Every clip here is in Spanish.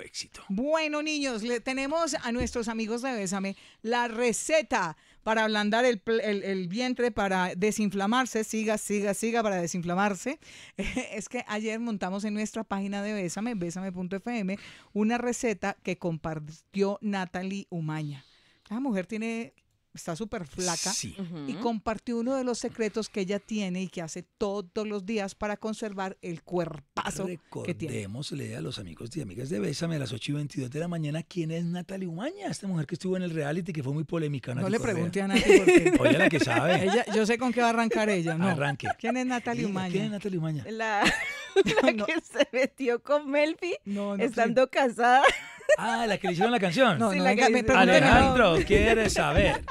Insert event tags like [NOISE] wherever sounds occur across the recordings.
éxito. Bueno, niños, le tenemos a nuestros amigos de Bésame la receta para ablandar el, vientre, para desinflamarse. Siga, siga, siga para desinflamarse. [LAUGHS] Es que ayer montamos en nuestra página de Bésame, bésame.fm, una receta que compartió Natalie Umaña. La mujer tiene está súper flaca, sí. y compartió uno de los secretos que ella tiene y que hace todos los días para conservar el cuerpazo que tiene. Recordémosle a los amigos y amigas de Bésame a las 8 y 22 de la mañana quién es Natalie Umaña, esta mujer que estuvo en el reality que fue muy polémica. no le pregunté a nadie porque... [LAUGHS] Oye, la que sabe. yo sé con qué va a arrancar ella, ¿no? Arranque. ¿Quién es Natalie Umaña? ¿Quién es Natalie Umaña? La, [LAUGHS] que se metió con Melfi estando casada. Ah, la que le hicieron la canción. No, sí, no, Alejandro, ¿quieres saber?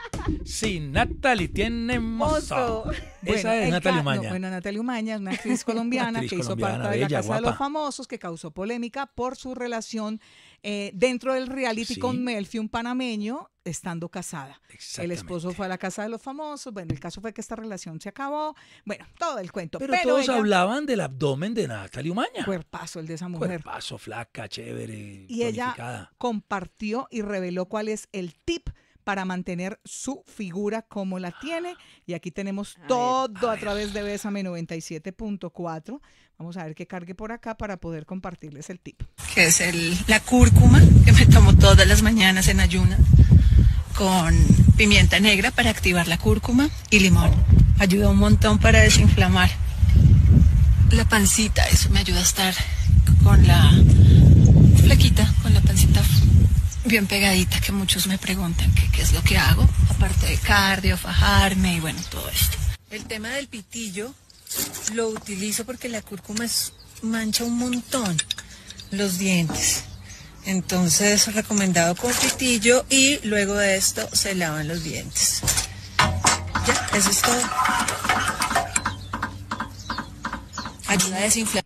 Sí, Natalie tiene mozo. Esa es Natalie Umaña. bueno, Natalie Umaña es una actriz colombiana que hizo parte de la Casa de los Famosos, que causó polémica por su relación eh, dentro del reality con Melfi, un panameño, estando casada. El esposo fue a la casa de los famosos. Bueno, el caso fue que esta relación se acabó. Bueno, todo el cuento. Pero, todos hablaban del abdomen de Natalie Umaña. Cuerpazo el de esa mujer. Cuerpazo, flaca, chévere. Y ella compartió y reveló cuál es el tip para mantener su figura como la tiene. [GASPS] Y aquí tenemos todo a, través de Bésame 97.4. Vamos a ver qué cargue por acá para poder compartirles el tip. Que es la cúrcuma que me tomo todas las mañanas en ayuna con pimienta negra para activar la cúrcuma y limón. Ayuda un montón para desinflamar la pancita. Eso me ayuda a estar con la flaquita, con la pancita bien pegadita, que muchos me preguntan qué es lo que hago, aparte de cardio, fajarme y bueno, todo esto. El tema del pitillo lo utilizo porque la cúrcuma mancha un montón los dientes. Entonces, es recomendado con pitillo y luego de esto se lavan los dientes. Ya, eso es todo. Ayuda a desinflar.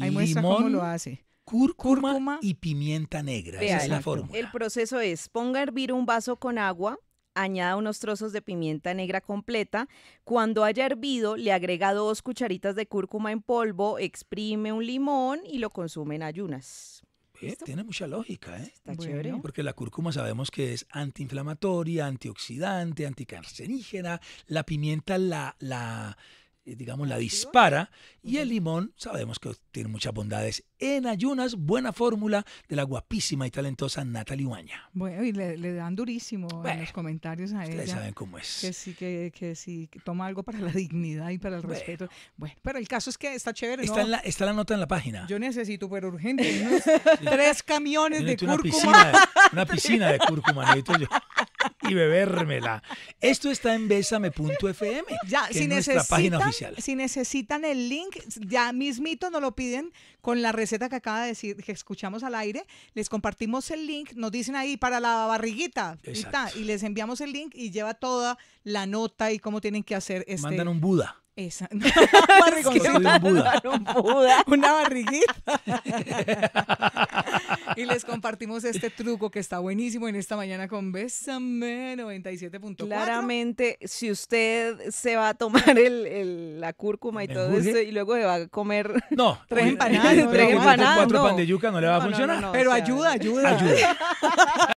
Ahí muestra cómo lo hace cúrcuma, y pimienta negra. Esa es la forma El proceso es, ponga a hervir un vaso con agua, añada unos trozos de pimienta negra completa. Cuando haya hervido, le agrega dos cucharitas de cúrcuma en polvo, exprime un limón y lo consume en ayunas. tiene mucha lógica, ¿eh? Está chévere. Porque la cúrcuma sabemos que es antiinflamatoria, antioxidante, anticarcinígena, La pimienta la, la eh, digamos, la dispara. Y el limón, sabemos que tiene muchas bondades. En ayunas, buena fórmula de la guapísima y talentosa Natalie huaña Bueno, y le, dan durísimo en los comentarios a ustedes saben cómo es. Que sí, que, que sí, que toma algo para la [LAUGHS] dignidad y para el respeto. Bueno, pero el caso es que está chévere, Está, en la, nota en la página. Yo necesito, pero urgente, [LAUGHS] tres camiones de una cúrcuma. [LAUGHS] una piscina de cúrcuma, necesito yo y bebérmela. Esto está en besame.fm, ya, si es nuestra página oficial. Si necesitan el link, ya mismito nos lo piden con la receta que acaba de decir, que escuchamos al aire. Les compartimos el link, nos dicen ahí para la barriguita. y les enviamos el link y lleva toda la nota y cómo tienen que hacer este Mandan un Buda. Esa. [LAUGHS] [LAUGHS] es un Un Buda. Una barriguita. [LAUGHS] y les compartimos este truco que está buenísimo en esta mañana con Bésame 97.4. Claramente, si usted se va a tomar el, la cúrcuma y todo eso y luego se va a comer tres empanadas, tres empanadas, cuatro pan de yuca no le va a funcionar. pero ayuda, ayuda. Ayuda. [LAUGHS]